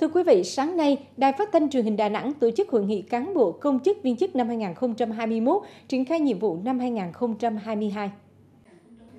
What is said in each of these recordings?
Thưa quý vị, sáng nay, Đài Phát thanh Truyền hình Đà Nẵng tổ chức hội nghị cán bộ công chức viên chức năm 2021, triển khai nhiệm vụ năm 2022.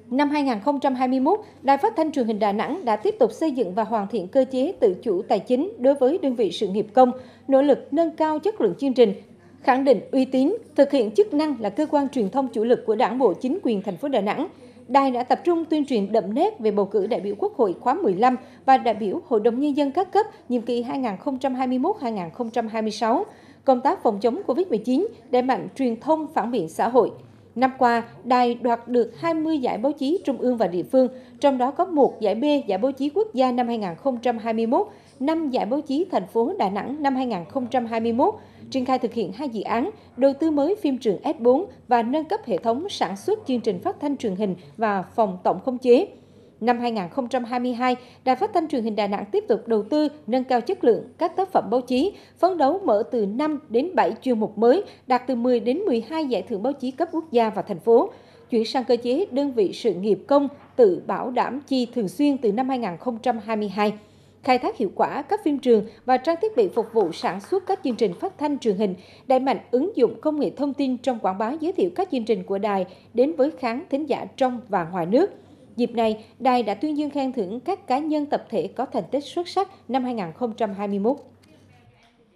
Năm 2021, Đài Phát thanh Truyền hình Đà Nẵng đã tiếp tục xây dựng và hoàn thiện cơ chế tự chủ tài chính đối với đơn vị sự nghiệp công, nỗ lực nâng cao chất lượng chương trình, khẳng định uy tín, thực hiện chức năng là cơ quan truyền thông chủ lực của Đảng bộ chính quyền thành phố Đà Nẵng Đài đã tập trung tuyên truyền đậm nét về bầu cử đại biểu Quốc hội khóa 15 và đại biểu Hội đồng Nhân dân các cấp nhiệm kỳ 2021-2026, công tác phòng chống COVID-19, đẩy mạnh truyền thông phản biện xã hội, Năm qua, đài đoạt được 20 giải báo chí trung ương và địa phương, trong đó có một giải B giải báo chí quốc gia năm 2021, 5 giải báo chí thành phố Đà Nẵng năm 2021, triển khai thực hiện hai dự án, đầu tư mới phim trường S4 và nâng cấp hệ thống sản xuất chương trình phát thanh truyền hình và phòng tổng không chế. Năm 2022, Đài Phát thanh Truyền hình Đà Nẵng tiếp tục đầu tư nâng cao chất lượng các tác phẩm báo chí, phấn đấu mở từ 5 đến 7 chuyên mục mới, đạt từ 10 đến 12 giải thưởng báo chí cấp quốc gia và thành phố chuyển sang cơ chế đơn vị sự nghiệp công tự bảo đảm chi thường xuyên từ năm 2022 khai thác hiệu quả các phim trường và trang thiết bị phục vụ sản xuất các chương trình phát thanh truyền hình, đẩy mạnh ứng dụng công nghệ thông tin trong quảng bá giới thiệu các chương trình của đài đến với khán thính giả trong và ngoài nước. Dịp này, đài đã tuyên dương khen thưởng các cá nhân tập thể có thành tích xuất sắc năm 2021.